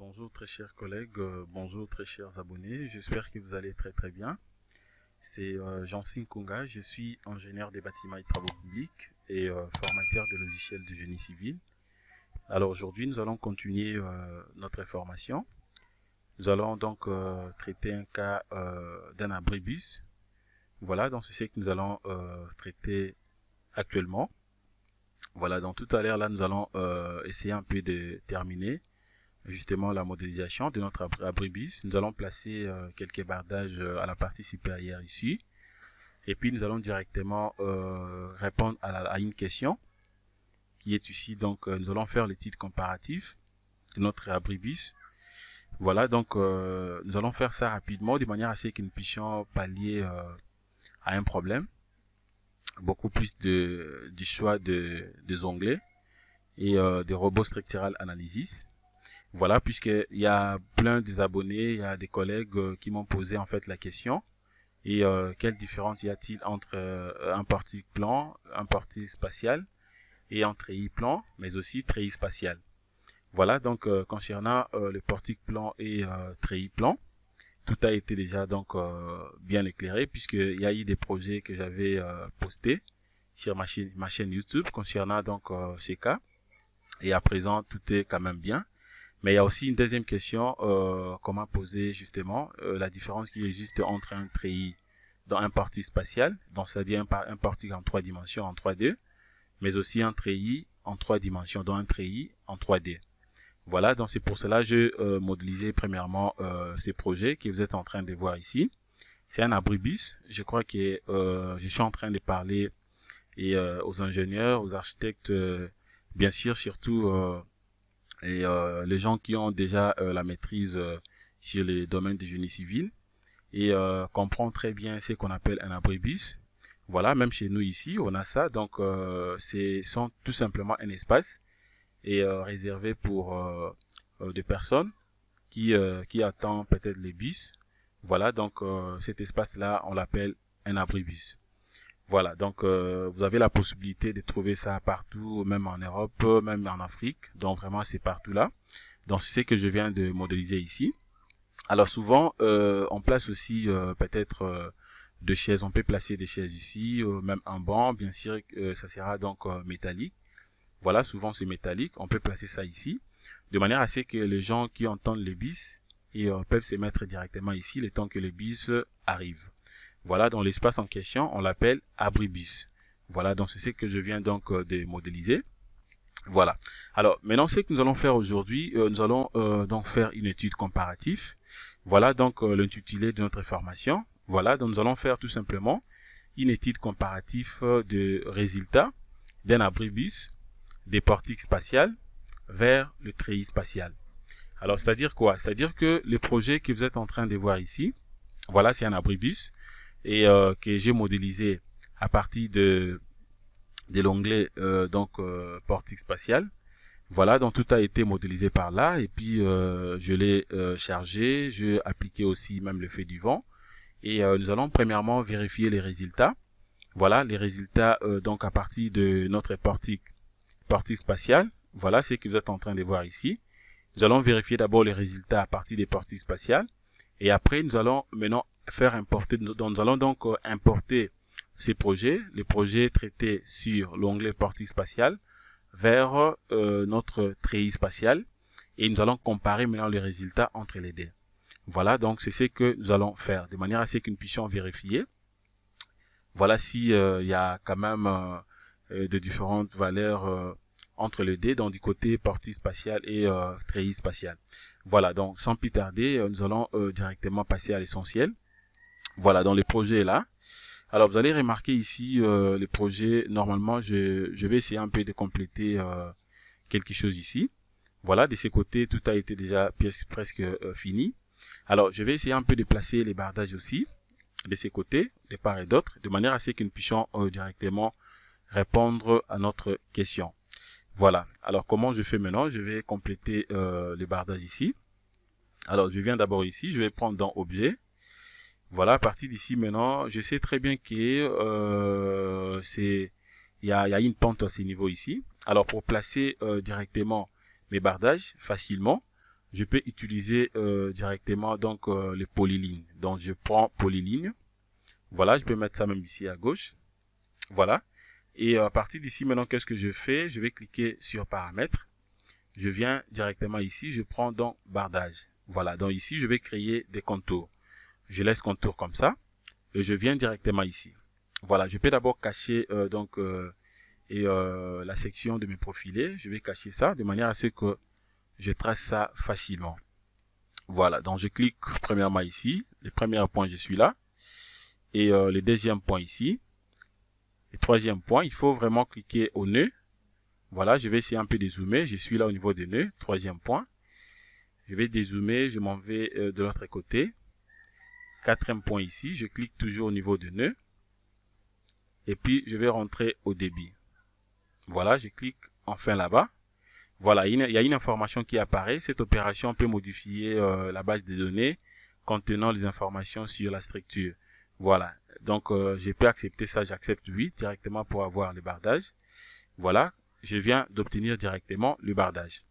Bonjour très chers collègues, euh, bonjour très chers abonnés, j'espère que vous allez très très bien. C'est euh, jean Kunga, je suis ingénieur des bâtiments et travaux publics et euh, formateur de logiciels de génie civil. Alors aujourd'hui nous allons continuer notre formation. Nous allons donc traiter un cas d'un abribus. Voilà donc c'est ce que nous allons traiter actuellement. Voilà dans tout à l'heure là nous allons essayer un peu de terminer justement la modélisation de notre abribus. Nous allons placer euh, quelques bardages euh, à la partie supérieure ici. Et puis nous allons directement euh, répondre à, une question qui est ici. Donc nous allons faire le titre comparatif de notre abribus. Voilà, donc nous allons faire ça rapidement de manière à ce que nous puissions pallier à un problème. Beaucoup plus de, du choix de, des onglets et des robots structural analysis voilà, puisqu'il y a plein des abonnés, il y a des collègues euh, qui m'ont posé en fait la question. Et euh, quelle différence y a-t-il entre euh, un portique plan, un portique spatial et un i plan, mais aussi treillis spatial. Voilà, donc concernant le portique plan et treillis plan, tout a été déjà donc bien éclairé puisqu'il y a eu des projets que j'avais postés sur ma chaîne, ma chaîne YouTube concernant donc ces cas. Et à présent, tout est quand même bien. Mais il y a aussi une deuxième question euh, comment poser justement euh, la différence qui existe entre un treillis dans un parti spatial, donc c'est-à-dire un, parti en trois dimensions, en 3D, mais aussi un treillis en trois dimensions, dans un treillis en 3D. Voilà, donc c'est pour cela que j'ai euh, modélisé premièrement euh, ces projets que vous êtes en train de voir ici. C'est un abribus, je crois que je suis en train de parler et, aux ingénieurs, aux architectes, bien sûr, surtout et euh, les gens qui ont déjà euh, la maîtrise euh, sur les domaines de génie civil et comprend très bien ce qu'on appelle un abribus. Voilà, même chez nous ici, on a ça. Donc, c'est sont tout simplement un espace et réservé pour des personnes qui qui attendent peut-être les bus. Voilà, donc cet espace-là, on l'appelle un abribus. Voilà, donc euh, vous avez la possibilité de trouver ça partout, même en Europe, même en Afrique. Donc vraiment, c'est partout là. Donc c'est ce que je viens de modéliser ici. Alors souvent, euh, on place aussi euh, peut-être deux chaises. On peut placer des chaises ici, même un banc. Bien sûr, ça sera donc métallique. Voilà, souvent c'est métallique. On peut placer ça ici, de manière à ce que les gens qui entendent les bis, ils peuvent se mettre directement ici le temps que les bis arrivent. Voilà, dans l'espace en question, on l'appelle abribus Voilà, donc c'est ce que je viens donc euh, de modéliser. Voilà. Alors, maintenant, ce que nous allons faire aujourd'hui, euh, nous allons euh, donc faire une étude comparative. Voilà donc l'intitulé de notre formation. Voilà, donc nous allons faire tout simplement une étude comparative de résultats d'un abribus des portiques spatiales vers le treillis spatial. Alors, c'est-à-dire quoi C'est-à-dire que le projet que vous êtes en train de voir ici, voilà, c'est un abribus et euh, que j'ai modélisé à partir de l'onglet euh, donc euh, portique spatial. Voilà, donc tout a été modélisé par là et puis je l'ai chargé, j'ai appliqué aussi même le fait du vent et nous allons premièrement vérifier les résultats. Voilà les résultats donc à partir de notre portique portique spatiale. Voilà ce que vous êtes en train de voir ici. Nous allons vérifier d'abord les résultats à partir des portiques spatiales. Et après, nous allons maintenant faire importer, nous allons donc euh, importer ces projets, les projets traités sur l'onglet partie spatiale vers euh, notre treillis spatial et nous allons comparer maintenant les résultats entre les deux. Voilà, donc c'est ce que nous allons faire de manière à ce que nous puissions vérifier. Voilà s'il euh, y a quand même de différentes valeurs entre les dés, donc du côté partie spatiale et euh, spatiale. Voilà, donc sans plus tarder, nous allons directement passer à l'essentiel. Voilà, dans les projets là. Alors, vous allez remarquer ici euh, les projets. Normalement, je, vais essayer un peu de compléter euh, quelque chose ici. Voilà, de ce côté, tout a été déjà presque euh, fini. Alors, je vais essayer un peu de placer les bardages aussi, de ces côtés, des parts et d'autres, de manière à ce que nous puissions directement répondre à notre question. Voilà. Alors, comment je fais maintenant Je vais compléter les bardages ici. Alors, je viens d'abord ici, je vais prendre dans Objet, voilà, à partir d'ici maintenant, je sais très bien que euh, c'est il y a, une pente à ces niveaux ici. Alors pour placer euh, directement mes bardages facilement, je peux utiliser euh, directement donc les polylignes. Donc je prends polyligne. Voilà, je peux mettre ça même ici à gauche. Voilà. Et à partir d'ici maintenant, qu'est-ce que je fais Je vais cliquer sur paramètres. Je viens directement ici, je prends donc bardage. Voilà, donc ici je vais créer des contours je laisse contour comme ça et je viens directement ici. Voilà, je peux d'abord cacher euh, donc euh, et euh, la section de mes profilés. Je vais cacher ça de manière à ce que je trace ça facilement. Voilà, donc je clique premièrement ici. Le premier point, je suis là. Et le deuxième point ici. Le troisième point, il faut vraiment cliquer au nœud. Voilà, je vais essayer un peu de zoomer. Je suis là au niveau des nœuds. Troisième point. Je vais dézoomer, je m'en vais de l'autre côté quatrième point ici, je clique toujours au niveau de nœud. Et puis, je vais rentrer au débit. Voilà, je clique enfin là-bas. Voilà, il y a une information qui apparaît. Cette opération peut modifier euh, la base de données contenant les informations sur la structure. Voilà, donc euh, j'ai pu accepter ça, j'accepte oui directement pour avoir le bardage. Voilà, je viens d'obtenir directement le bardage.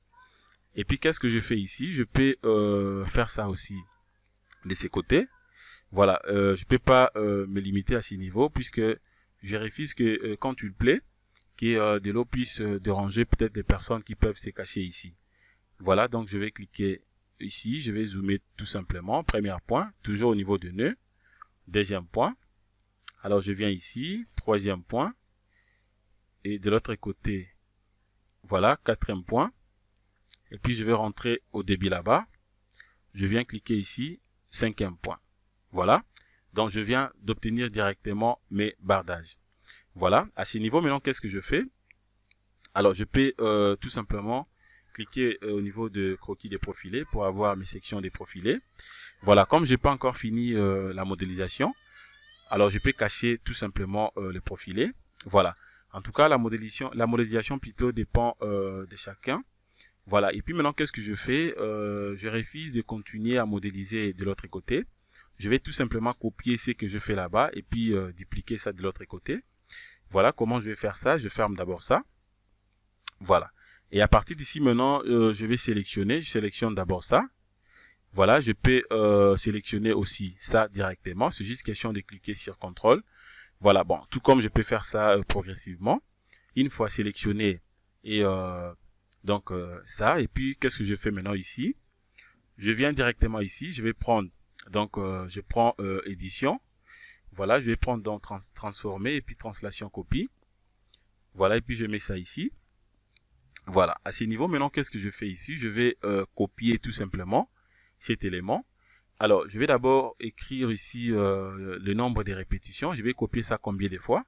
Et puis qu'est-ce que je fais ici Je peux euh, faire ça aussi de ces côtés. Voilà, je euh, je peux pas euh, me limiter à ces niveaux puisque je vérifie que euh, quand tu le plais, que de l'eau puisse déranger peut-être des personnes qui peuvent se cacher ici. Voilà, donc je vais cliquer ici, je vais zoomer tout simplement. Premier point, toujours au niveau de nœud. Deuxième point. Alors je viens ici, troisième point. Et de l'autre côté, voilà, quatrième point. Et puis je vais rentrer au débit là-bas. Je viens cliquer ici, cinquième point. Voilà. Donc, je viens d'obtenir directement mes bardages. Voilà. À ce niveau, maintenant, qu'est-ce que je fais Alors, je peux euh, tout simplement cliquer euh, au niveau de croquis des profilés pour avoir mes sections des profilés. Voilà. Comme je n'ai pas encore fini euh, la modélisation, alors je peux cacher tout simplement les profilés. Voilà. En tout cas, la modélisation, la modélisation plutôt dépend de chacun. Voilà. Et puis maintenant, qu'est-ce que je fais Je refuse de continuer à modéliser de l'autre côté je vais tout simplement copier ce que je fais là-bas et puis euh, dupliquer ça de l'autre côté. Voilà comment je vais faire ça. Je ferme d'abord ça. Voilà. Et à partir d'ici maintenant, euh, je vais sélectionner. Je sélectionne d'abord ça. Voilà, je peux euh, sélectionner aussi ça directement. C'est juste question de cliquer sur contrôle. Voilà, bon, tout comme je peux faire ça progressivement. Une fois sélectionné, et donc ça, et puis qu'est-ce que je fais maintenant ici Je viens directement ici, je vais prendre donc, euh, je prends euh, édition. Voilà, je vais prendre dans transformer et puis translation copie. Voilà, et puis je mets ça ici. Voilà, à ce niveau, maintenant, qu'est-ce que je fais ici Je vais euh, copier tout simplement cet élément. Alors, je vais d'abord écrire ici le nombre des répétitions. Je vais copier ça combien de fois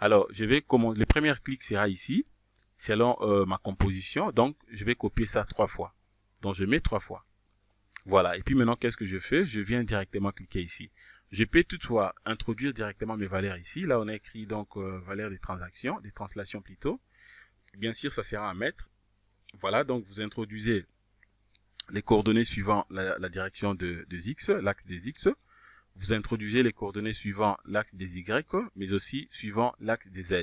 Alors, je vais Le premier clic sera ici, selon ma composition. Donc, je vais copier ça trois fois. Donc, je mets trois fois. Voilà. Et puis maintenant, qu'est-ce que je fais Je viens directement cliquer ici. Je peux toutefois introduire directement mes valeurs ici. Là, on a écrit donc euh, valeur des transactions, des translations plutôt. Bien sûr, ça sert à mettre. Voilà, donc vous introduisez les coordonnées suivant la, direction de, X, l'axe des X. Vous introduisez les coordonnées suivant l'axe des Y, mais aussi suivant l'axe des Z.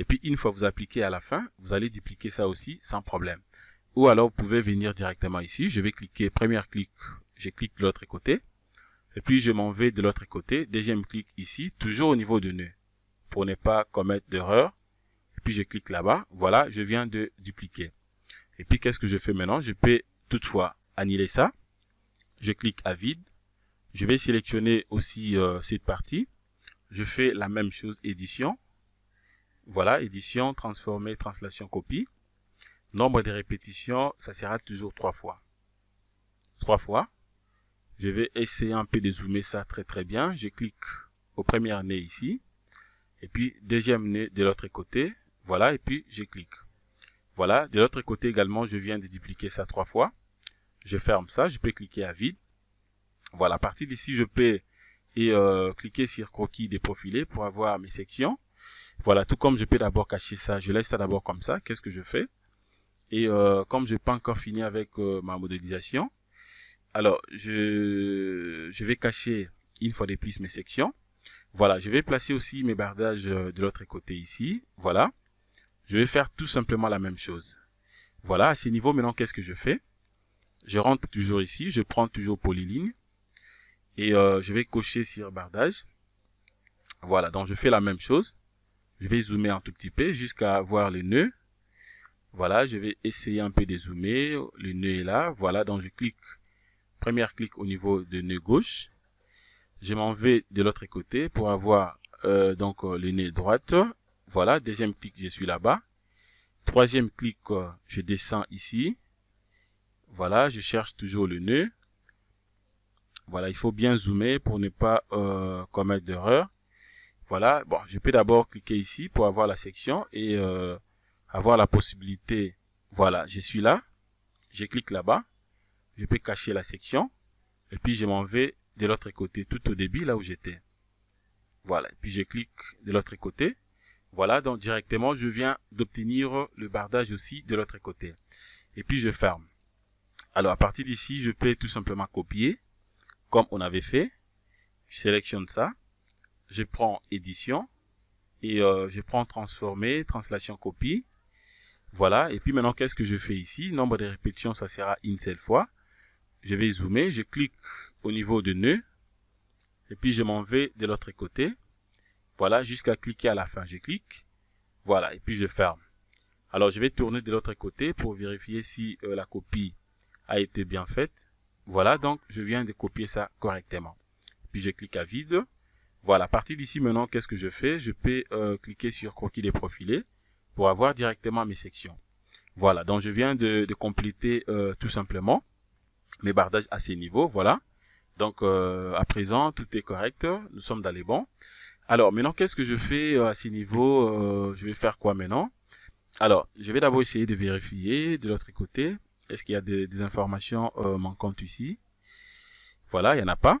Et puis, une fois vous appliquez à la fin, vous allez dupliquer ça aussi sans problème. Ou alors, vous pouvez venir directement ici. Je vais cliquer, première clic, je clique de l'autre côté. Et puis, je m'en vais de l'autre côté. Deuxième clic ici, toujours au niveau de nœud. Pour ne pas commettre d'erreur. Et puis, je clique là-bas. Voilà, je viens de dupliquer. Et puis, qu'est-ce que je fais maintenant Je peux toutefois annuler ça. Je clique à vide. Je vais sélectionner aussi euh, cette partie. Je fais la même chose, édition. Voilà, édition, transformer, translation, copie. Nombre de répétitions, ça sera toujours trois fois. Trois fois. Je vais essayer un peu de zoomer ça très très bien. Je clique au premier nez ici. Et puis, deuxième nez de l'autre côté. Voilà, et puis je clique. Voilà, de l'autre côté également, je viens de dupliquer ça trois fois. Je ferme ça, je peux cliquer à vide. Voilà, à partir d'ici, je peux et, euh, cliquer sur croquis déprofilé pour avoir mes sections. Voilà, tout comme je peux d'abord cacher ça, je laisse ça d'abord comme ça. Qu'est-ce que je fais et euh, comme je n'ai pas encore fini avec euh, ma modélisation, alors je, vais cacher une fois de plus mes sections. Voilà, je vais placer aussi mes bardages euh, de l'autre côté ici. Voilà. Je vais faire tout simplement la même chose. Voilà, à ce niveau, maintenant, qu'est-ce que je fais Je rentre toujours ici, je prends toujours polyligne. Et je vais cocher sur bardage. Voilà, donc je fais la même chose. Je vais zoomer un tout petit peu jusqu'à voir les nœuds. Voilà, je vais essayer un peu de zoomer. Le nœud est là. Voilà, donc je clique. Première clic au niveau du nœud gauche. Je m'en vais de l'autre côté pour avoir euh, donc euh, le nœud droite. Voilà, deuxième clic, je suis là-bas. Troisième clic, euh, je descends ici. Voilà, je cherche toujours le nœud. Voilà, il faut bien zoomer pour ne pas commettre d'erreur. Voilà, bon, je peux d'abord cliquer ici pour avoir la section et avoir la possibilité, voilà, je suis là, je clique là-bas, je peux cacher la section, et puis je m'en vais de l'autre côté, tout au début, là où j'étais. Voilà, et puis je clique de l'autre côté. Voilà, donc directement, je viens d'obtenir le bardage aussi de l'autre côté. Et puis je ferme. Alors, à partir d'ici, je peux tout simplement copier, comme on avait fait. Je sélectionne ça. Je prends édition. Et euh, je prends transformer, translation copie. Voilà, et puis maintenant, qu'est-ce que je fais ici Nombre de répétitions, ça sera une seule fois. Je vais zoomer, je clique au niveau de nœud, et puis je m'en vais de l'autre côté. Voilà, jusqu'à cliquer à la fin. Je clique, voilà, et puis je ferme. Alors, je vais tourner de l'autre côté pour vérifier si euh, la copie a été bien faite. Voilà, donc je viens de copier ça correctement. Puis je clique à vide. Voilà, à partir d'ici maintenant, qu'est-ce que je fais Je peux euh, cliquer sur croquis profilés pour avoir directement mes sections. Voilà, donc je viens de, compléter euh, tout simplement mes bardages à ces niveaux, voilà. Donc euh, à présent, tout est correct, nous sommes dans les bons. Alors maintenant, qu'est-ce que je fais euh, à ces niveaux Je vais faire quoi maintenant Alors, je vais d'abord essayer de vérifier de l'autre côté. Est-ce qu'il y a des, informations manquantes ici Voilà, il n'y en a pas.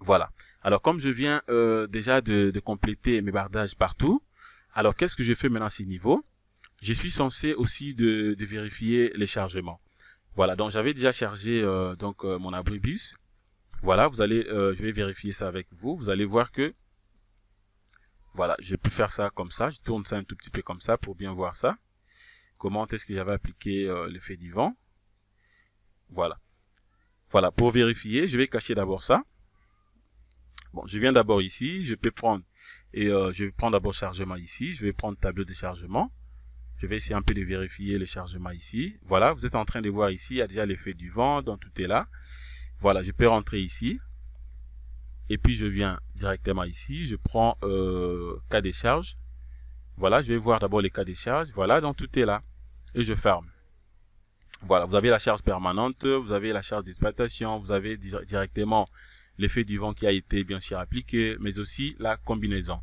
Voilà. Alors comme je viens déjà de, de compléter mes bardages partout, alors, qu'est-ce que je fais maintenant à ce niveau Je suis censé aussi de, vérifier les chargements. Voilà, donc j'avais déjà chargé euh, donc euh, mon abribus. Voilà, vous allez, euh, je vais vérifier ça avec vous. Vous allez voir que, voilà, je peux faire ça comme ça. Je tourne ça un tout petit peu comme ça pour bien voir ça. Comment est-ce que j'avais appliqué l'effet divan Voilà. Voilà, pour vérifier, je vais cacher d'abord ça. Bon, je viens d'abord ici. Je peux prendre et euh, je vais prendre d'abord chargement ici. Je vais prendre tableau de chargement. Je vais essayer un peu de vérifier le chargement ici. Voilà, vous êtes en train de voir ici, il y a déjà l'effet du vent, donc tout est là. Voilà, je peux rentrer ici. Et puis je viens directement ici, je prends euh, cas des charges. Voilà, je vais voir d'abord les cas des charges. Voilà, donc tout est là. Et je ferme. Voilà, vous avez la charge permanente, vous avez la charge d'exploitation, vous avez directement l'effet du vent qui a été bien sûr appliqué, mais aussi la combinaison.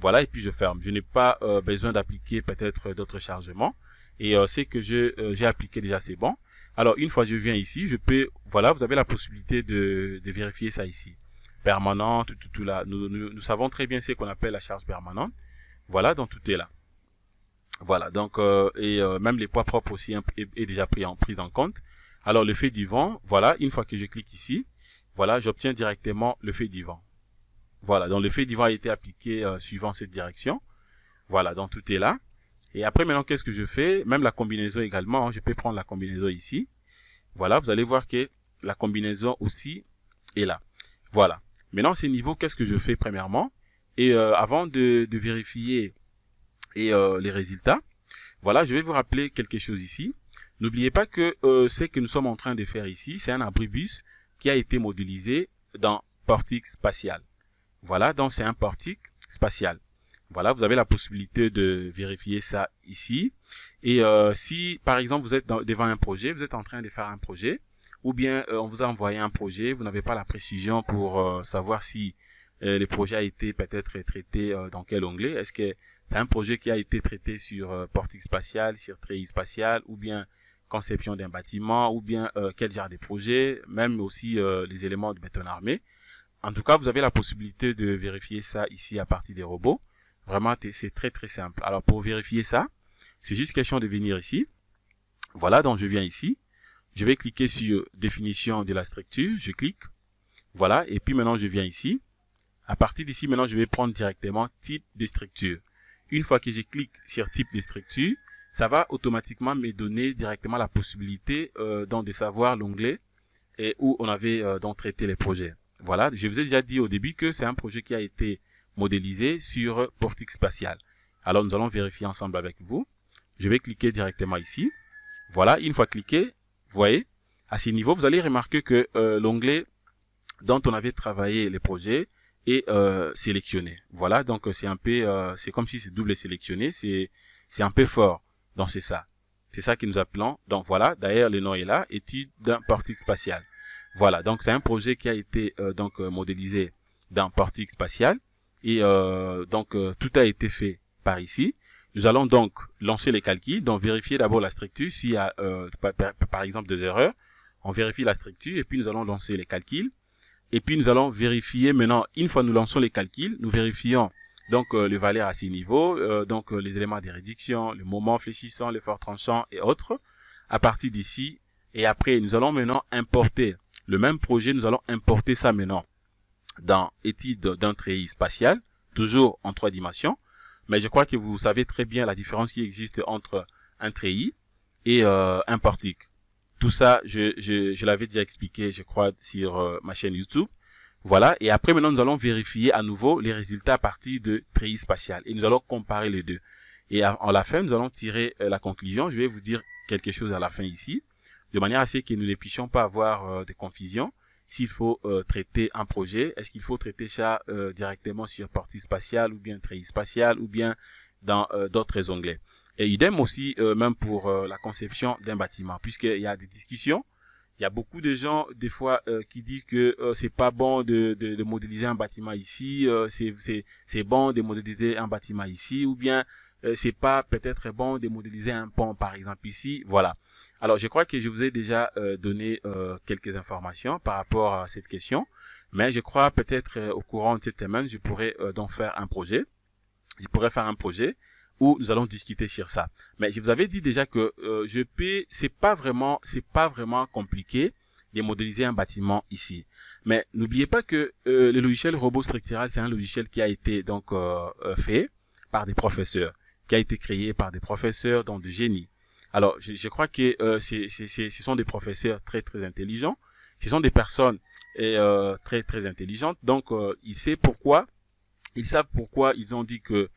Voilà, et puis je ferme. Je n'ai pas euh, besoin d'appliquer peut-être d'autres chargements. Et euh, c'est que euh, j'ai appliqué déjà, c'est bon. Alors, une fois que je viens ici, je peux... Voilà, vous avez la possibilité de, de vérifier ça ici. Permanent, tout, tout, là. Nous, nous, savons très bien ce qu'on appelle la charge permanente. Voilà, donc tout est là. Voilà, donc, euh, et même les poids propres aussi hein, est, déjà pris en, prise en compte. Alors, l'effet du vent, voilà, une fois que je clique ici, voilà, j'obtiens directement le fait d'Ivan. Voilà, donc le fait d'Ivan a été appliqué euh, suivant cette direction. Voilà, donc tout est là. Et après, maintenant, qu'est-ce que je fais Même la combinaison également, hein, je peux prendre la combinaison ici. Voilà, vous allez voir que la combinaison aussi est là. Voilà. Maintenant, ces niveaux, qu'est-ce que je fais premièrement Et euh, avant de, vérifier et, euh, les résultats, voilà, je vais vous rappeler quelque chose ici. N'oubliez pas que ce que nous sommes en train de faire ici, c'est un abribus qui a été modélisé dans portique spatial. Voilà, donc c'est un portique spatial. Voilà, vous avez la possibilité de vérifier ça ici. Et euh, si, par exemple, vous êtes devant un projet, vous êtes en train de faire un projet, ou bien euh, on vous a envoyé un projet, vous n'avez pas la précision pour euh, savoir si le projet a été peut-être traité dans quel onglet. Est-ce que c'est un projet qui a été traité sur portique spatial, sur treillis spatial, ou bien conception d'un bâtiment ou bien euh, quel genre de projet, même aussi euh, les éléments de béton armé. En tout cas, vous avez la possibilité de vérifier ça ici à partir des robots. Vraiment, c'est très très simple. Alors pour vérifier ça, c'est juste question de venir ici. Voilà, donc je viens ici. Je vais cliquer sur définition de la structure. Je clique. Voilà, et puis maintenant je viens ici. À partir d'ici, maintenant je vais prendre directement type de structure. Une fois que je clique sur type de structure, ça va automatiquement me donner directement la possibilité euh, de savoir l'onglet et où on avait euh, donc traité les projets. Voilà, je vous ai déjà dit au début que c'est un projet qui a été modélisé sur Portique Spatial. Alors nous allons vérifier ensemble avec vous. Je vais cliquer directement ici. Voilà, une fois cliqué, vous voyez, à ce niveau, vous allez remarquer que euh, l'onglet dont on avait travaillé les projets est euh, sélectionné. Voilà, donc c'est un peu, c'est comme si c'est double sélectionné, c'est c'est un peu fort. Donc c'est ça. C'est ça que nous appelons. Donc voilà, d'ailleurs le nom est là, étude d'un portique spatial. Voilà, donc c'est un projet qui a été euh, donc euh, modélisé d'un portique spatial et euh, donc tout a été fait par ici. Nous allons donc lancer les calculs, donc vérifier d'abord la structure, s'il y a par, par, exemple des erreurs, on vérifie la structure et puis nous allons lancer les calculs. Et puis nous allons vérifier maintenant, une fois nous lançons les calculs, nous vérifions donc euh, les valeurs à ces niveaux, euh, donc euh, les éléments de réduction, le moment fléchissant, l'effort tranchant et autres. À partir d'ici, et après, nous allons maintenant importer le même projet, nous allons importer ça maintenant dans étude d'entrée spatial, toujours en trois dimensions. Mais je crois que vous savez très bien la différence qui existe entre un treillis et un portique. Tout ça, je, je l'avais déjà expliqué, je crois, sur ma chaîne YouTube. Voilà, et après maintenant nous allons vérifier à nouveau les résultats à partir de treillis spatial et nous allons comparer les deux. Et à, la fin, nous allons tirer euh, la conclusion. Je vais vous dire quelque chose à la fin ici, de manière à ce que nous ne puissions pas avoir de euh, des confusions. S'il faut euh, traiter un projet, est-ce qu'il faut traiter ça directement sur partie spatiale ou bien treillis spatial ou bien dans d'autres onglets. Et idem aussi, même pour la conception d'un bâtiment, puisqu'il y a des discussions il y a beaucoup de gens des fois euh, qui disent que euh, c'est pas bon de, de, modéliser un bâtiment ici, euh, c'est bon de modéliser un bâtiment ici, ou bien euh, c'est pas peut-être bon de modéliser un pont par exemple ici. Voilà. Alors je crois que je vous ai déjà donné quelques informations par rapport à cette question, mais je crois peut-être au courant de cette semaine je pourrais donc faire un projet. Je pourrais faire un projet où nous allons discuter sur ça. Mais je vous avais dit déjà que euh, je peux, c'est pas vraiment, c'est pas vraiment compliqué de modéliser un bâtiment ici. Mais n'oubliez pas que euh, le logiciel robot structural, c'est un logiciel qui a été donc euh, fait par des professeurs, qui a été créé par des professeurs donc de génie. Alors, je, crois que c'est, c'est, ce sont des professeurs très très intelligents, ce sont des personnes et, très très intelligentes. Donc, il sait pourquoi, ils savent pourquoi ils ont dit que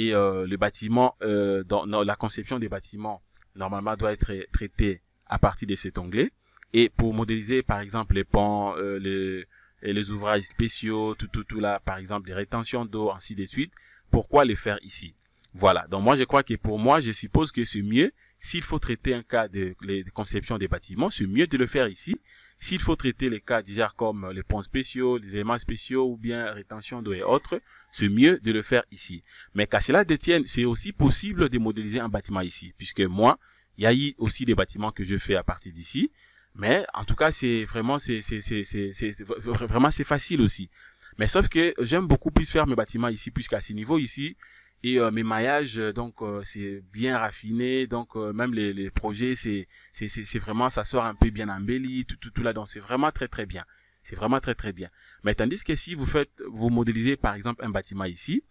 et euh, le bâtiment, euh, dans, la conception des bâtiments, normalement doit être traitée à partir de cet onglet. Et pour modéliser, par exemple, les ponts, euh, les, les ouvrages spéciaux, tout, tout, tout là, par exemple, les rétentions d'eau, ainsi de suite, pourquoi le faire ici Voilà. Donc moi, je crois que pour moi, je suppose que c'est mieux, s'il faut traiter un cas de, de conception des bâtiments, c'est mieux de le faire ici s'il faut traiter les cas déjà comme les ponts spéciaux, les éléments spéciaux ou bien rétention d'eau et autres, c'est mieux de le faire ici. Mais qu'à cela détienne, c'est aussi possible de modéliser un bâtiment ici, puisque moi, il y a eu aussi des bâtiments que je fais à partir d'ici. Mais en tout cas, c'est vraiment c'est vraiment c'est facile aussi. Mais sauf que j'aime beaucoup plus faire mes bâtiments ici, puisqu'à ce niveau ici, et euh, mes maillages, euh, donc euh, c'est bien raffiné, donc même les, les projets, c'est c'est vraiment ça sort un peu bien embelli, tout tout, tout là, donc c'est vraiment très très bien. C'est vraiment très très bien. Mais tandis que si vous faites, vous modélisez par exemple un bâtiment ici,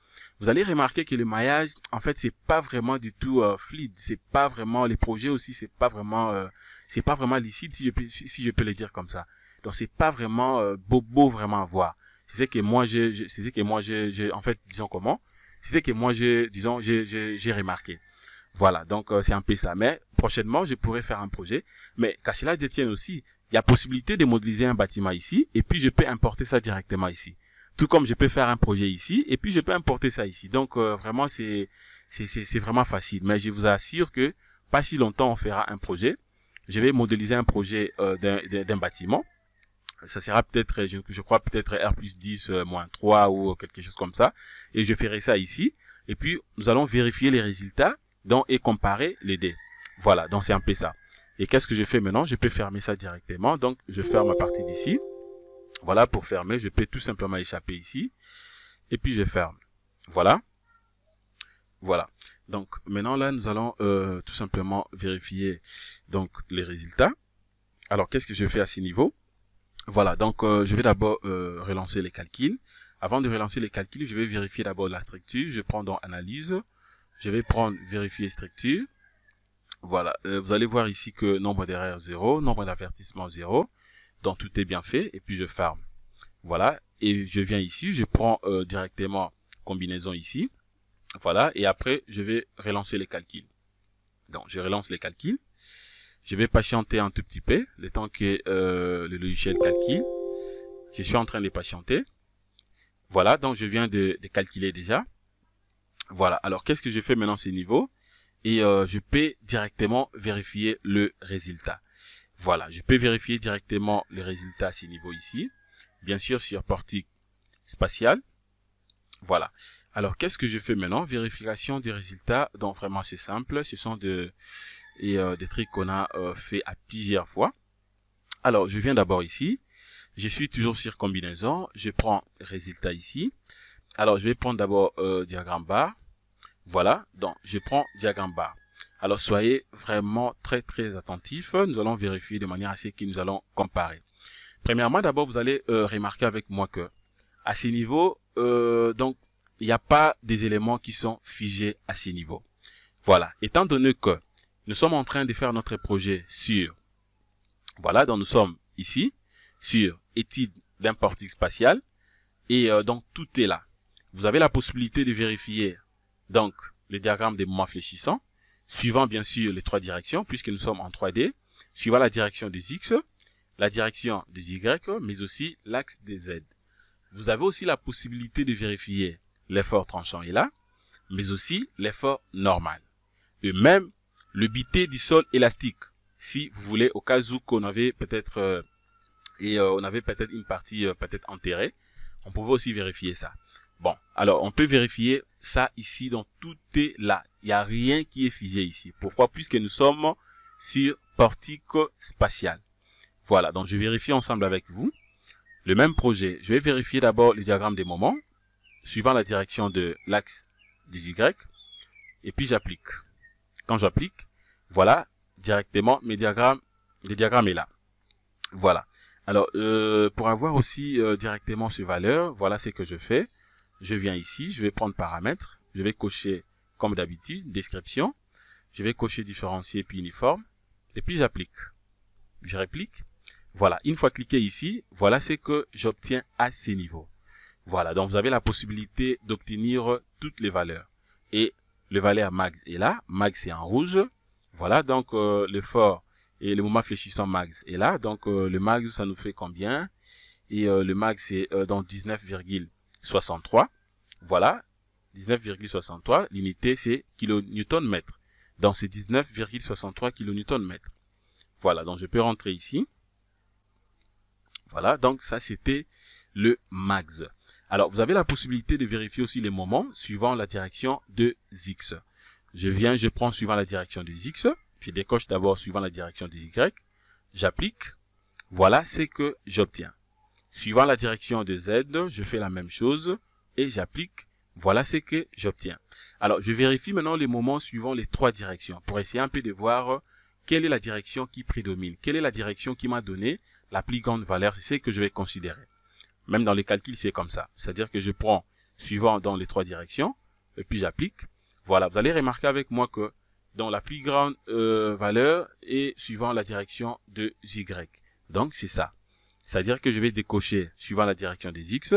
vous allez remarquer que le maillage, en fait, c'est pas vraiment du tout euh, fluide. C'est pas vraiment les projets aussi, c'est pas vraiment, c'est pas vraiment lucide, si je peux, si je peux le dire comme ça. Donc c'est pas vraiment beau, beau vraiment à voir. C'est ce que moi je, c'est que moi je, je, en fait, disons comment, c'est ce que moi, je disons, j'ai remarqué. Voilà, donc euh, c'est un peu ça. Mais prochainement, je pourrais faire un projet. Mais qu'à cela détienne aussi, il y a possibilité de modéliser un bâtiment ici, et puis je peux importer ça directement ici. Tout comme je peux faire un projet ici, et puis je peux importer ça ici. Donc euh, vraiment, c'est c'est vraiment facile. Mais je vous assure que pas si longtemps on fera un projet. Je vais modéliser un projet euh, d'un bâtiment ça sera peut-être, euh, je, crois peut-être R plus 10 euh, moins 3 ou euh, quelque chose comme ça. Et je ferai ça ici. Et puis, nous allons vérifier les résultats donc, et comparer les dés. Voilà, donc c'est un peu ça. Et qu'est-ce que je fais maintenant Je peux fermer ça directement. Donc, je ferme à partir d'ici. Voilà, pour fermer, je peux tout simplement échapper ici. Et puis, je ferme. Voilà. Voilà. Donc, maintenant, là, nous allons tout simplement vérifier donc les résultats. Alors, qu'est-ce que je fais à ce niveau voilà, donc euh, je vais d'abord euh, relancer les calculs. Avant de relancer les calculs, je vais vérifier d'abord la structure. Je prends dans Analyse. Je vais prendre Vérifier structure. Voilà, euh, vous allez voir ici que nombre d'erreurs 0, nombre d'avertissements 0. Donc tout est bien fait et puis je ferme. Voilà, et je viens ici, je prends directement combinaison ici. Voilà, et après je vais relancer les calculs. Donc je relance les calculs. Je vais patienter un tout petit peu, le temps que euh, le logiciel calcule. Je suis en train de patienter. Voilà, donc je viens de, de calculer déjà. Voilà, alors qu'est-ce que je fais maintenant ces niveaux Et euh, je peux directement vérifier le résultat. Voilà, je peux vérifier directement le résultat à ces niveaux ici. Bien sûr, sur partie spatiale. Voilà. Alors, qu'est-ce que je fais maintenant Vérification du résultat. Donc, vraiment, c'est simple. Ce sont de, et euh, des trucs qu'on a euh, fait à plusieurs fois. Alors, je viens d'abord ici. Je suis toujours sur combinaison. Je prends résultat ici. Alors, je vais prendre d'abord euh, diagramme bar. Voilà, donc je prends diagramme bar. Alors, soyez vraiment très très attentifs. Nous allons vérifier de manière à ce que nous allons comparer. Premièrement, d'abord, vous allez remarquer avec moi que à ces niveaux, donc, il n'y a pas des éléments qui sont figés à ces niveaux. Voilà, étant donné que nous sommes en train de faire notre projet sur, voilà, donc nous sommes ici, sur étude portique spatial, et euh, donc tout est là. Vous avez la possibilité de vérifier, donc, le diagramme des moments fléchissants, suivant bien sûr les trois directions, puisque nous sommes en 3D, suivant la direction des X, la direction des Y, mais aussi l'axe des Z. Vous avez aussi la possibilité de vérifier l'effort tranchant est là, mais aussi l'effort normal. Et même le bité du sol élastique. Si vous voulez, au cas où qu'on avait peut-être euh, et euh, on avait peut-être une partie euh, peut-être enterrée, on pouvait aussi vérifier ça. Bon, alors on peut vérifier ça ici, donc tout est là. Il n'y a rien qui est figé ici. Pourquoi Puisque nous sommes sur portique spatial. Voilà, donc je vérifie ensemble avec vous. Le même projet, je vais vérifier d'abord le diagramme des moments, suivant la direction de l'axe du Y, et puis j'applique. Quand j'applique, voilà, directement, mes diagrammes, les diagrammes est là. Voilà. Alors, euh, pour avoir aussi euh, directement ces valeurs, voilà ce que je fais. Je viens ici, je vais prendre paramètres, je vais cocher, comme d'habitude, description. Je vais cocher différencier puis uniforme. Et puis, j'applique. Je réplique. Voilà. Une fois cliqué ici, voilà ce que j'obtiens à ces niveaux. Voilà. Donc, vous avez la possibilité d'obtenir toutes les valeurs. Et le valeur Max est là, Max est en rouge. Voilà, donc euh, le fort et le moment fléchissant Max est là. Donc euh, le Max, ça nous fait combien Et euh, le Max est dans 19,63. Voilà, 19,63. L'unité, c'est kN. Donc c'est 19,63 kN. Voilà, donc je peux rentrer ici. Voilà, donc ça c'était le Max. Alors, vous avez la possibilité de vérifier aussi les moments suivant la direction de x. Je viens, je prends suivant la direction de x. Je décoche d'abord suivant la direction de y. J'applique. Voilà ce que j'obtiens. Suivant la direction de z, je fais la même chose et j'applique. Voilà ce que j'obtiens. Alors, je vérifie maintenant les moments suivant les trois directions pour essayer un peu de voir quelle est la direction qui prédomine, quelle est la direction qui m'a donné la plus grande valeur, c'est ce que je vais considérer. Même dans les calculs, c'est comme ça. C'est-à-dire que je prends suivant dans les trois directions, et puis j'applique. Voilà, vous allez remarquer avec moi que dans la plus grande euh, valeur est suivant la direction de y. Donc, c'est ça. C'est-à-dire que je vais décocher suivant la direction des x,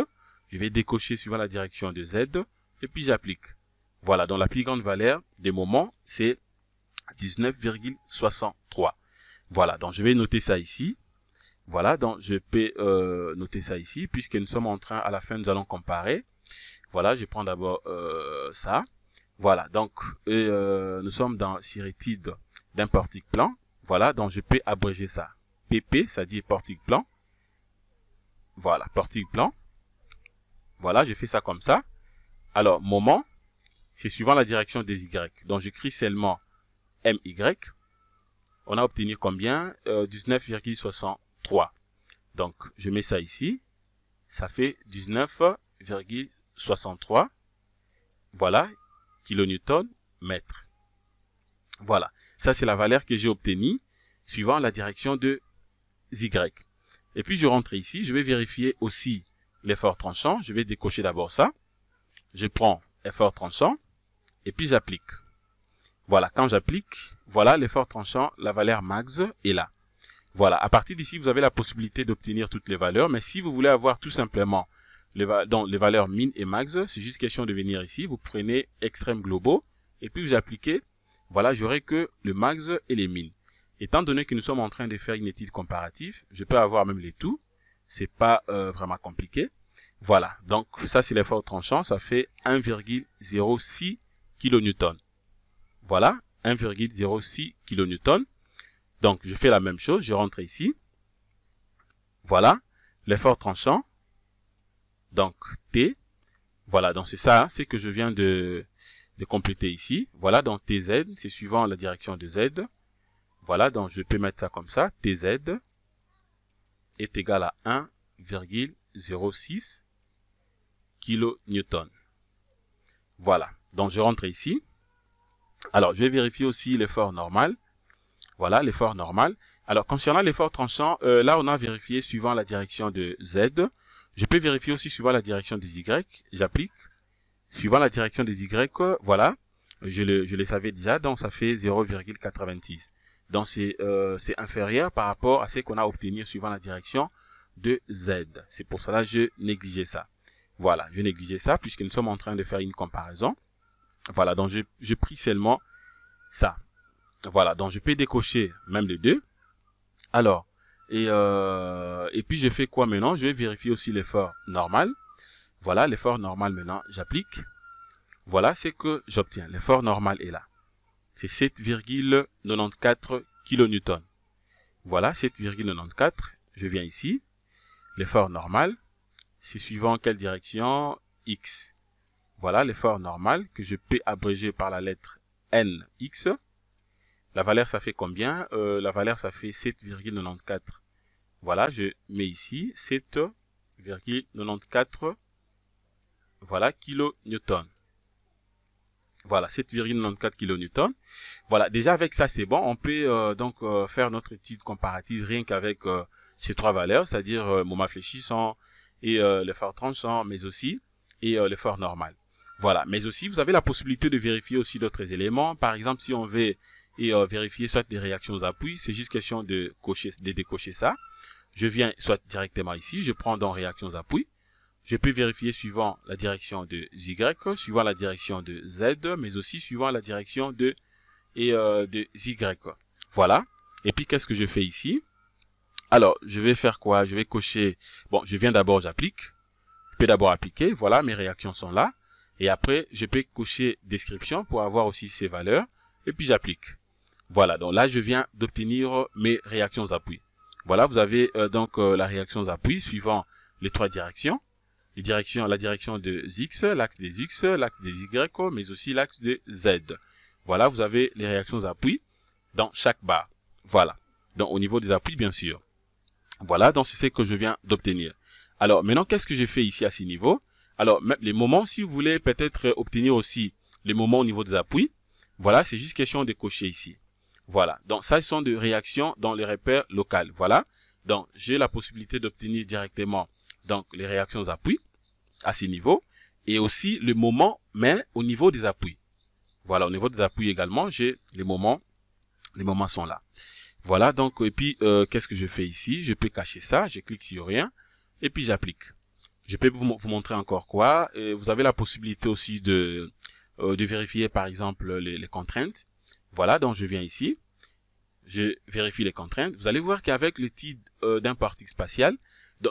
je vais décocher suivant la direction de z, et puis j'applique. Voilà, dans la plus grande valeur des moments, c'est 19,63. Voilà, donc je vais noter ça ici. Voilà, donc je peux euh, noter ça ici, puisque nous sommes en train, à la fin, nous allons comparer. Voilà, je prends d'abord euh, ça. Voilà, donc euh, nous sommes dans Sirétide d'un portique plan. Voilà, donc je peux abréger ça. PP, ça dit portique plan. Voilà, portique plan. Voilà, je fais ça comme ça. Alors, moment, c'est suivant la direction des Y. Donc, j'écris seulement MY. On a obtenu combien euh, 19,60 3. Donc, je mets ça ici. Ça fait 19,63 voilà, kilonewton mètre. Voilà, ça c'est la valeur que j'ai obtenue suivant la direction de y. Et puis je rentre ici, je vais vérifier aussi l'effort tranchant. Je vais décocher d'abord ça. Je prends effort tranchant et puis j'applique. Voilà, quand j'applique, voilà l'effort tranchant, la valeur max est là. Voilà, à partir d'ici, vous avez la possibilité d'obtenir toutes les valeurs, mais si vous voulez avoir tout simplement les, les valeurs min et max, c'est juste question de venir ici, vous prenez extrême globaux, et puis vous appliquez, voilà, j'aurai que le max et les min. Étant donné que nous sommes en train de faire une étude comparative, je peux avoir même les tout, c'est pas euh, vraiment compliqué. Voilà, donc ça c'est l'effort tranchant, ça fait 1,06 kN. Voilà, 1,06 kN. Donc, je fais la même chose. Je rentre ici. Voilà. L'effort tranchant. Donc, T. Voilà. Donc, c'est ça, c'est que je viens de, de compléter ici. Voilà. Donc, TZ, c'est suivant la direction de Z. Voilà. Donc, je peux mettre ça comme ça. TZ est égal à 1,06 kN. Voilà. Donc, je rentre ici. Alors, je vais vérifier aussi l'effort normal. Voilà l'effort normal. Alors, concernant l'effort tranchant, euh, là, on a vérifié suivant la direction de Z. Je peux vérifier aussi suivant la direction des Y. J'applique. Suivant la direction des Y, voilà. Je le, savais déjà, donc ça fait 0,86. Donc, euh, c'est inférieur par rapport à ce qu'on a obtenu suivant la direction de Z. C'est pour cela que je négligeais ça. Voilà, je négligeais ça puisque nous sommes en train de faire une comparaison. Voilà, donc j'ai pris seulement ça. Voilà, donc je peux décocher même les deux. Alors, et, euh, et puis je fais quoi maintenant Je vais vérifier aussi l'effort normal. Voilà, l'effort normal maintenant, j'applique. Voilà c'est que j'obtiens. L'effort normal est là. C'est 7,94 kN. Voilà, 7,94. Je viens ici. L'effort normal, c'est suivant quelle direction X. Voilà l'effort normal que je peux abréger par la lettre NX. La valeur, ça fait combien euh, La valeur, ça fait 7,94. Voilà, je mets ici 7,94 voilà, Voilà, 7,94 kN. Voilà, déjà avec ça, c'est bon. On peut euh, donc euh, faire notre étude comparative rien qu'avec ces trois valeurs, c'est-à-dire mon fléchi et l'effort transant, tranchant, mais aussi et l'effort normal. Voilà, mais aussi vous avez la possibilité de vérifier aussi d'autres éléments. Par exemple, si on veut et euh, vérifier soit des réactions appui, C'est juste question de cocher, de décocher ça. Je viens soit directement ici, je prends dans réactions appui. Je peux vérifier suivant la direction de Y, suivant la direction de Z, mais aussi suivant la direction de, et, euh, de Y. Voilà. Et puis, qu'est-ce que je fais ici Alors, je vais faire quoi Je vais cocher... Bon, je viens d'abord, j'applique. Je peux d'abord appliquer. Voilà, mes réactions sont là. Et après, je peux cocher description pour avoir aussi ces valeurs. Et puis, j'applique. Voilà, donc là, je viens d'obtenir mes réactions d'appui. Voilà, vous avez euh, donc euh, la réaction d'appui suivant les trois directions. Les directions, la direction de X, l'axe des X, l'axe des Y, mais aussi l'axe de Z. Voilà, vous avez les réactions d'appui dans chaque barre. Voilà. Donc, au niveau des appuis, bien sûr. Voilà, donc c'est ce que je viens d'obtenir. Alors, maintenant, qu'est-ce que j'ai fait ici à ce niveau Alors, même les moments, si vous voulez peut-être obtenir aussi les moments au niveau des appuis, voilà, c'est juste question de cocher ici. Voilà. Donc, ça, ce sont des réactions dans les repères locales. Voilà. Donc, j'ai la possibilité d'obtenir directement donc les réactions appuis à ces niveaux et aussi le moment, mais au niveau des appuis. Voilà, au niveau des appuis également, j'ai les moments, les moments sont là. Voilà, donc, et puis, euh, qu'est-ce que je fais ici Je peux cacher ça, je clique sur rien, et puis j'applique. Je peux vous, montrer encore quoi. vous avez la possibilité aussi de, euh, de vérifier, par exemple, les contraintes. Voilà, donc je viens ici. Je vérifie les contraintes. Vous allez voir qu'avec le titre euh, d'un particule spatial,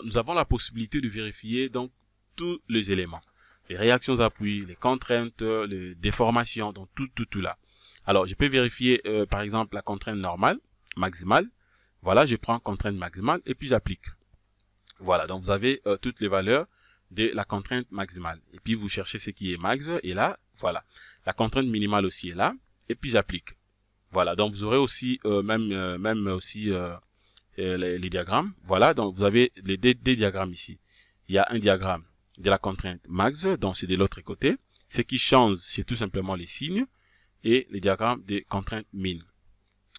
nous avons la possibilité de vérifier donc tous les éléments. Les réactions à les contraintes, euh, les déformations, donc tout, tout, tout là. Alors, je peux vérifier, euh, par exemple, la contrainte normale, maximale. Voilà, je prends contrainte maximale et puis j'applique. Voilà, donc vous avez toutes les valeurs de la contrainte maximale. Et puis, vous cherchez ce qui est max, et là, voilà. La contrainte minimale aussi est là et puis j'applique. Voilà, donc vous aurez aussi euh, même euh, même aussi euh, les, diagrammes. Voilà, donc vous avez les deux diagrammes ici. Il y a un diagramme de la contrainte max, donc c'est de l'autre côté. Ce qui change, c'est tout simplement les signes et les diagrammes de contrainte min.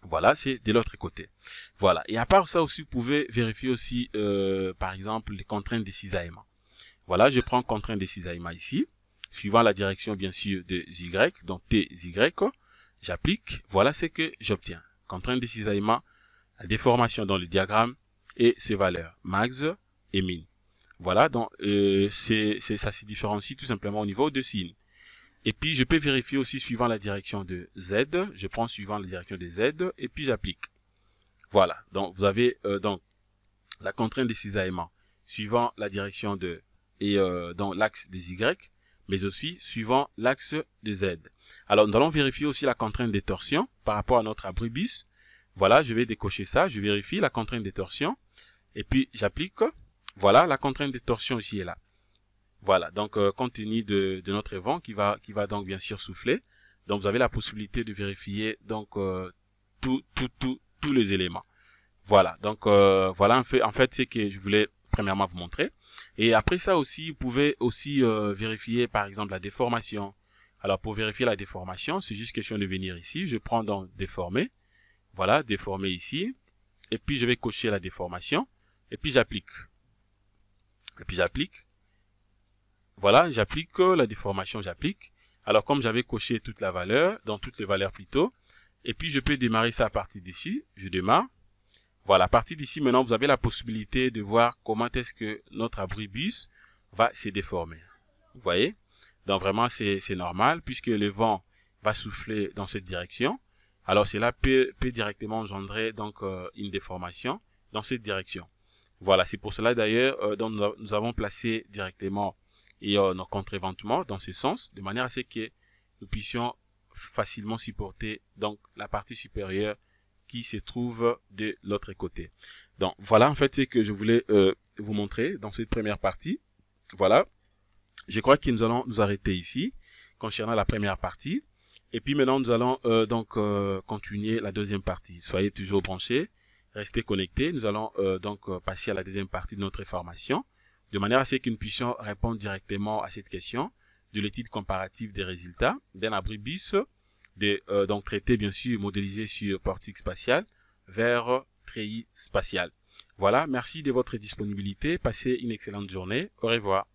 Voilà, c'est de l'autre côté. Voilà. Et à part ça aussi, vous pouvez vérifier aussi, par exemple, les contraintes de cisaillement. Voilà, je prends contrainte de cisaillement ici, suivant la direction, bien sûr, de Y, donc Y. J'applique, voilà ce que j'obtiens. Contrainte de cisaillement, la déformation dans le diagramme et ses valeurs, max et min. Voilà, donc euh, c'est ça se différencie tout simplement au niveau de signes. Et puis je peux vérifier aussi suivant la direction de Z. Je prends suivant la direction de Z et puis j'applique. Voilà, donc vous avez euh, donc la contrainte de cisaillement suivant la direction de et euh, dans l'axe des Y, mais aussi suivant l'axe de Z. Alors, nous allons vérifier aussi la contrainte des torsions par rapport à notre abribus. Voilà, je vais décocher ça. Je vérifie la contrainte des torsions. Et puis, j'applique. Voilà, la contrainte des torsions ici est là. Voilà, donc euh, contenu de, notre vent qui va, qui va donc bien sûr souffler, donc vous avez la possibilité de vérifier donc euh, tout, tout, tous les éléments. Voilà, donc euh, voilà en fait, en fait que je voulais premièrement vous montrer. Et après ça aussi, vous pouvez aussi vérifier par exemple la déformation, alors pour vérifier la déformation, c'est juste question de venir ici. Je prends dans déformer. Voilà, déformer ici. Et puis je vais cocher la déformation. Et puis j'applique. Et puis j'applique. Voilà, j'applique la déformation, j'applique. Alors comme j'avais coché toute la valeur, dans toutes les valeurs plutôt. Et puis je peux démarrer ça à partir d'ici. Je démarre. Voilà, à partir d'ici maintenant, vous avez la possibilité de voir comment est-ce que notre abribus va se déformer. Vous voyez donc vraiment, c'est normal puisque le vent va souffler dans cette direction. Alors cela peut, peut directement engendrer donc euh, une déformation dans cette direction. Voilà, c'est pour cela d'ailleurs euh, donc nous, avons placé directement et euh, nos dans ce sens, de manière à ce que nous puissions facilement supporter donc la partie supérieure qui se trouve de l'autre côté. Donc voilà en fait ce que je voulais euh, vous montrer dans cette première partie. Voilà, je crois que nous allons nous arrêter ici concernant la première partie. Et puis maintenant, nous allons euh, donc euh, continuer la deuxième partie. Soyez toujours branchés, restez connectés. Nous allons euh, donc passer à la deuxième partie de notre formation, de manière à ce que nous puissions répondre directement à cette question de l'étude comparative des résultats d'un abribus, des, donc traité bien sûr modélisé sur portique spatial vers treillis spatial. Voilà, merci de votre disponibilité. Passez une excellente journée. Au revoir.